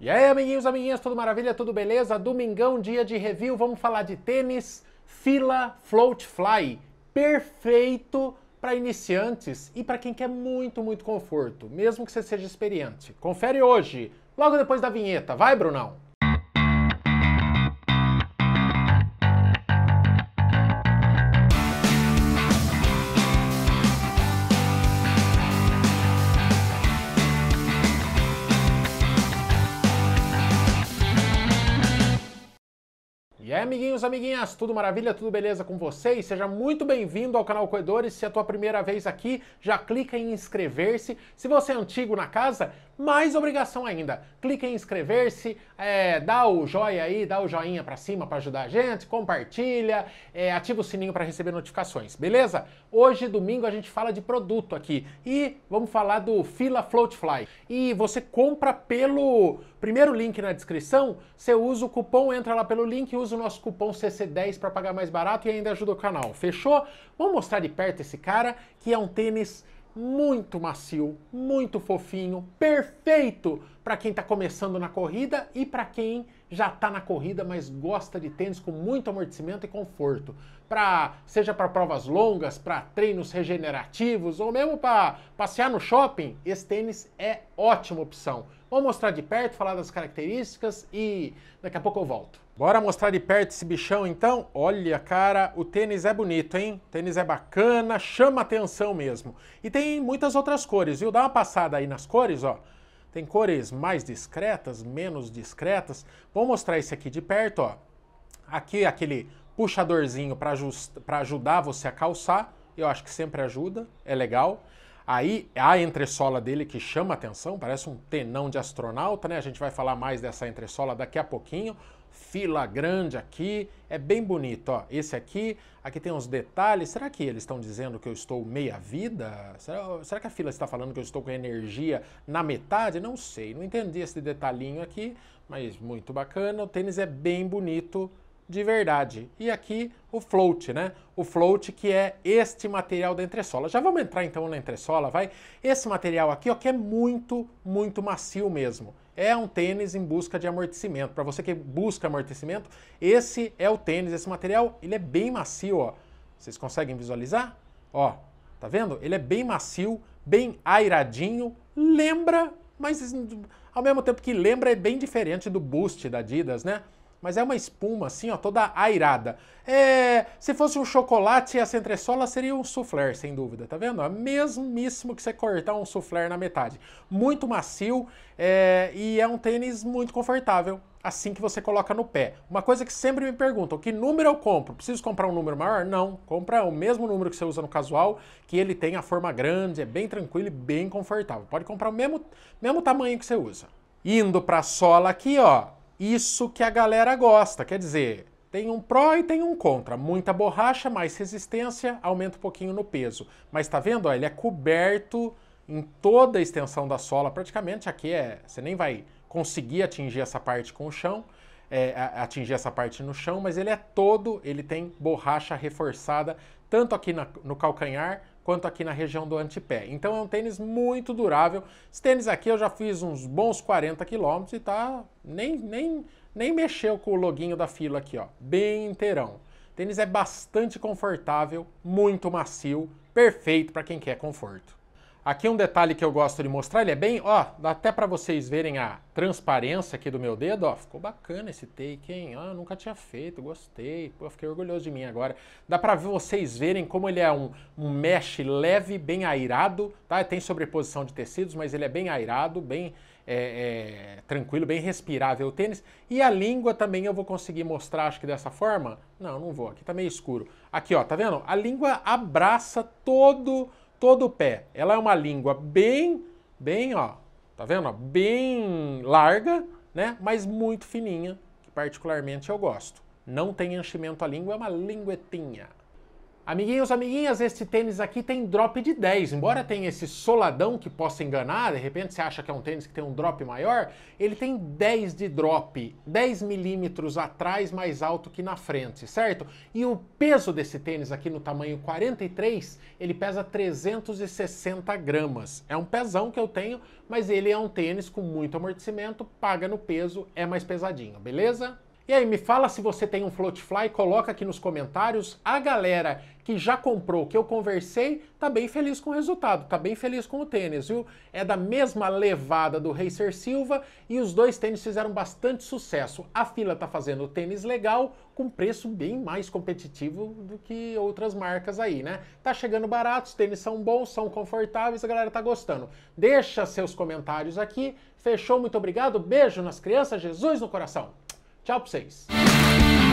E aí, amiguinhos, amiguinhas, tudo maravilha, tudo beleza? Domingão, dia de review, vamos falar de tênis, fila float fly, perfeito para iniciantes e para quem quer muito, muito conforto, mesmo que você seja experiente. Confere hoje, logo depois da vinheta. Vai, Brunão! E aí, amiguinhos, amiguinhas, tudo maravilha, tudo beleza com vocês? Seja muito bem-vindo ao canal Coedores. Se é a tua primeira vez aqui, já clica em inscrever-se. Se você é antigo na casa, mais obrigação ainda. Clique em inscrever-se, é, dá o joinha aí, dá o joinha para cima para ajudar a gente, compartilha, é, ativa o sininho para receber notificações, beleza? Hoje, domingo, a gente fala de produto aqui e vamos falar do Fila Float Fly. E você compra pelo primeiro link na descrição, você usa o cupom, entra lá pelo link, usa o nosso cupom CC10 para pagar mais barato e ainda ajuda o canal, fechou? Vamos mostrar de perto esse cara, que é um tênis muito macio, muito fofinho, perfeito para quem está começando na corrida e para quem já está na corrida, mas gosta de tênis com muito amortecimento e conforto. Pra, seja para provas longas, para treinos regenerativos ou mesmo para passear no shopping, esse tênis é ótima opção. Vou mostrar de perto, falar das características e daqui a pouco eu volto. Bora mostrar de perto esse bichão então? Olha, cara, o tênis é bonito, hein? O tênis é bacana, chama atenção mesmo. E tem muitas outras cores, viu? Dá uma passada aí nas cores, ó. Tem cores mais discretas, menos discretas. Vou mostrar esse aqui de perto, ó. Aqui aquele puxadorzinho para ajudar você a calçar. Eu acho que sempre ajuda, é legal. Aí é a entressola dele que chama atenção, parece um tenão de astronauta, né? A gente vai falar mais dessa entressola daqui a pouquinho fila grande aqui, é bem bonito, ó. Esse aqui, aqui tem uns detalhes. Será que eles estão dizendo que eu estou meia vida? Será, será que a fila está falando que eu estou com energia na metade? Não sei, não entendi esse detalhinho aqui, mas muito bacana. O tênis é bem bonito de verdade. E aqui o float, né? O float que é este material da entressola. Já vamos entrar então na entressola, vai? Esse material aqui, ó, que é muito, muito macio mesmo é um tênis em busca de amortecimento. Para você que busca amortecimento, esse é o tênis, esse material, ele é bem macio, ó. Vocês conseguem visualizar? Ó, tá vendo? Ele é bem macio, bem airadinho, lembra, mas ao mesmo tempo que lembra é bem diferente do Boost da Adidas, né? mas é uma espuma assim, ó, toda airada. É, se fosse um chocolate, essa entressola seria um soufflé, sem dúvida, tá vendo? É mesmíssimo que você cortar um soufflé na metade. Muito macio é, e é um tênis muito confortável assim que você coloca no pé. Uma coisa que sempre me perguntam, que número eu compro? Preciso comprar um número maior? Não, compra o mesmo número que você usa no casual, que ele tem a forma grande, é bem tranquilo e bem confortável. Pode comprar o mesmo, mesmo tamanho que você usa. Indo para a sola aqui, ó, isso que a galera gosta. Quer dizer, tem um pró e tem um contra. Muita borracha, mais resistência, aumenta um pouquinho no peso. Mas tá vendo? Ó, ele é coberto em toda a extensão da sola, praticamente. Aqui é, você nem vai conseguir atingir essa parte com o chão, é, atingir essa parte no chão, mas ele é todo, ele tem borracha reforçada tanto aqui na, no calcanhar quanto aqui na região do antepé. Então é um tênis muito durável. Esse tênis aqui eu já fiz uns bons 40 quilômetros e tá nem, nem, nem mexeu com o loguinho da fila aqui, ó. Bem inteirão. O tênis é bastante confortável, muito macio, perfeito para quem quer conforto. Aqui um detalhe que eu gosto de mostrar, ele é bem, ó, dá até para vocês verem a transparência aqui do meu dedo, ó, ficou bacana esse take, hein? Ah, nunca tinha feito, gostei, pô, fiquei orgulhoso de mim agora. Dá para vocês verem como ele é um, um mesh leve, bem airado, tá? Tem sobreposição de tecidos, mas ele é bem airado, bem é, é, tranquilo, bem respirável o tênis. E a língua também eu vou conseguir mostrar, acho que dessa forma. Não, não vou, aqui tá meio escuro. Aqui, ó, tá vendo? A língua abraça todo todo o pé. Ela é uma língua bem, bem, ó, tá vendo? Bem larga, né? Mas muito fininha, que particularmente eu gosto. Não tem enchimento à língua, é uma linguetinha. Amiguinhos, amiguinhas, este tênis aqui tem drop de 10. Embora tenha esse soladão que possa enganar, de repente você acha que é um tênis que tem um drop maior, ele tem 10 de drop, 10 milímetros atrás mais alto que na frente, certo? E o peso desse tênis aqui no tamanho 43, ele pesa 360 gramas. É um pesão que eu tenho, mas ele é um tênis com muito amortecimento, paga no peso, é mais pesadinho, beleza? E aí, me fala se você tem um Floatfly, coloca aqui nos comentários. A galera que já comprou, que eu conversei, tá bem feliz com o resultado, tá bem feliz com o tênis, viu? É da mesma levada do Racer Silva e os dois tênis fizeram bastante sucesso. A fila tá fazendo tênis legal, com preço bem mais competitivo do que outras marcas aí, né? Tá chegando barato, os tênis são bons, são confortáveis, a galera tá gostando. Deixa seus comentários aqui. Fechou, muito obrigado. Beijo nas crianças, Jesus no coração. Tchau pra vocês.